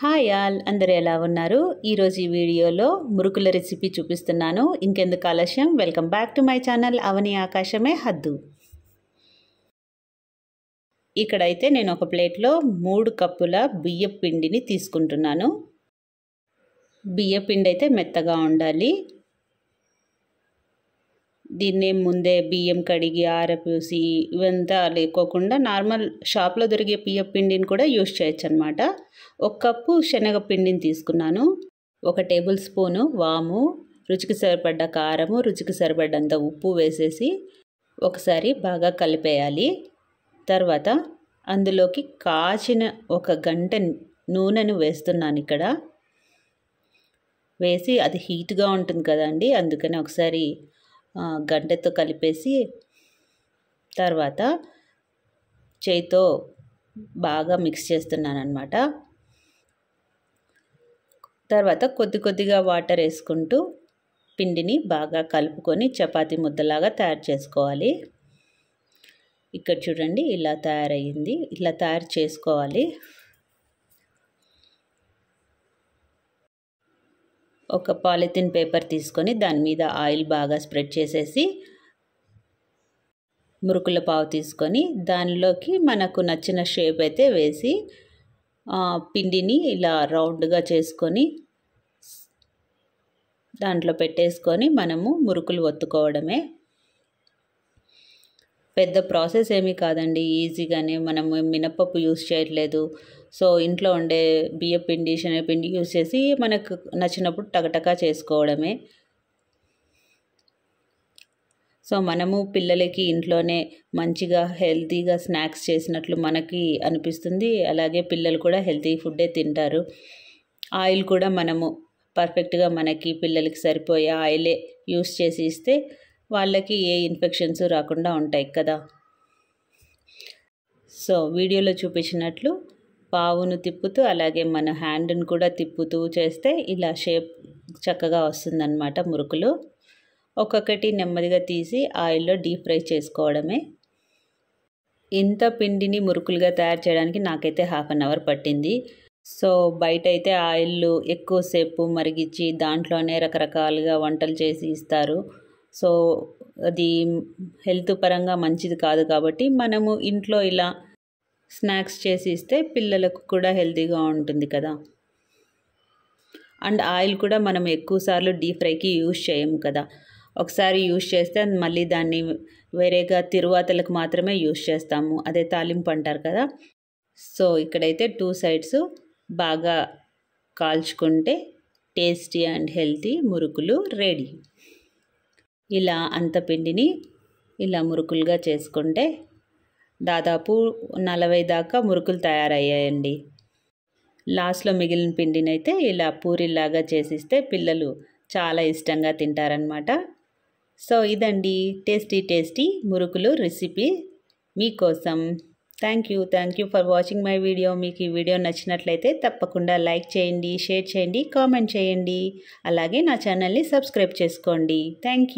hi all అందరు ఎలా ఉన్నారు ఈరోజు ఈ వీడియోలో మురుకుల రెసిపీ చూపిస్తున్నాను ఇంకెందుకు ఆలస్యం welcome back to my channel అవని ఆకాశమే హద్దు ఇక్కడైతే నేను ఒక ప్లేట్లో మూడు కప్పుల బియ్య పిండిని తీసుకుంటున్నాను బియ్య పిండి అయితే మెత్తగా ఉండాలి దీన్నే ముందే బియ్యం కడిగి ఆరపూసి ఇవంతా లేకోకుండా నార్మల్ షాప్లో దొరికే బియ్య పిండిని కూడా యూజ్ చేయొచ్చు అనమాట ఒక కప్పు శనగపిండిని తీసుకున్నాను ఒక టేబుల్ స్పూను వాము రుచికి సరిపడ్డ కారము రుచికి సరిపడ్డంత ఉప్పు వేసేసి ఒకసారి బాగా కలిపేయాలి తర్వాత అందులోకి కాచిన ఒక గంట నూనెను వేస్తున్నాను ఇక్కడ వేసి అది హీట్గా ఉంటుంది కదండి అందుకని ఒకసారి గంటతో కలిపేసి తర్వాత చేయితో బాగా మిక్స్ చేస్తున్నాను అనమాట తర్వాత కొద్ది కొద్దిగా వాటర్ వేసుకుంటూ పిండిని బాగా కలుపుకొని చపాతి ముద్దలాగా తయారు చేసుకోవాలి ఇక్కడ చూడండి ఇలా తయారయ్యింది ఇలా తయారు చేసుకోవాలి ఒక పాలిథిన్ పేపర్ తీసుకొని దాని మీద ఆయిల్ బాగా స్ప్రెడ్ చేసేసి మురుకుల పావు తీసుకొని దానిలోకి మనకు నచ్చిన షేప్ అయితే వేసి పిండిని ఇలా రౌండ్గా చేసుకొని దాంట్లో పెట్టేసుకొని మనము మురుకులు ఒత్తుకోవడమే పెద్ద ప్రాసెస్ ఏమీ కాదండి ఈజీగానే మనము మినప్పప్పు యూస్ చేయట్లేదు సో ఇంట్లో ఉండే పిండి శనగపిండి యూస్ చేసి మనకు నచ్చినప్పుడు టకటకా చేసుకోవడమే సో మనము పిల్లలకి ఇంట్లోనే మంచిగా హెల్తీగా స్నాక్స్ చేసినట్లు మనకి అనిపిస్తుంది అలాగే పిల్లలు కూడా హెల్తీ ఫుడ్డే తింటారు ఆయిల్ కూడా మనము పర్ఫెక్ట్గా మనకి పిల్లలకి సరిపోయే ఆయిలే యూస్ చేసి ఇస్తే వాళ్ళకి ఏ ఇన్ఫెక్షన్స్ రాకుండా ఉంటాయి కదా సో వీడియోలో చూపించినట్లు పావును తిప్పుతూ అలాగే మన హ్యాండ్ను కూడా తిప్పుతూ చేస్తే ఇలా షేప్ చక్కగా వస్తుందన్నమాట మురుకులు ఒక్కొక్కటి నెమ్మదిగా తీసి ఆయిల్లో డీప్ ఫ్రై చేసుకోవడమే ఇంత పిండిని మురుకులుగా తయారు చేయడానికి నాకైతే హాఫ్ అన్ అవర్ పట్టింది సో బయట అయితే ఆయిల్ ఎక్కువసేపు మరిగించి దాంట్లోనే రకరకాలుగా వంటలు చేసి ఇస్తారు సో అది హెల్త్ పరంగా మంచిది కాదు కాబట్టి మనము ఇంట్లో ఇలా స్నాక్స్ చేసి ఇస్తే పిల్లలకు కూడా హెల్తీగా ఉంటుంది కదా అండ్ ఆయిల్ కూడా మనం ఎక్కువసార్లు డీప్ ఫ్రైకి యూజ్ చేయము కదా ఒకసారి యూజ్ చేస్తే మళ్ళీ దాన్ని వేరేగా తిరువాతలకు మాత్రమే యూజ్ చేస్తాము అదే తాలింపు అంటారు కదా సో ఇక్కడైతే టూ సైడ్స్ బాగా కాల్చుకుంటే టేస్టీ అండ్ హెల్తీ మురుకులు రెడీ ఇలా అంత పిండిని ఇలా మురుకులుగా చేసుకుంటే దాదాపు నలభై దాకా మురుకులు తయారయ్యాయండి లాస్ట్లో మిగిలిన పిండిని అయితే ఇలా పూరిలాగా చేసిస్తే పిల్లలు చాలా ఇష్టంగా తింటారనమాట సో ఇదండి టేస్టీ టేస్టీ మురుకులు రెసిపీ మీకోసం thank you thank you for watching my video మీకు ఈ వీడియో నచ్చినట్లయితే తప్పకుండా లైక్ చేయండి షేర్ చేయండి కామెంట్ చేయండి అలాగే నా ఛానల్ని సబ్స్క్రైబ్ చేసుకోండి థ్యాంక్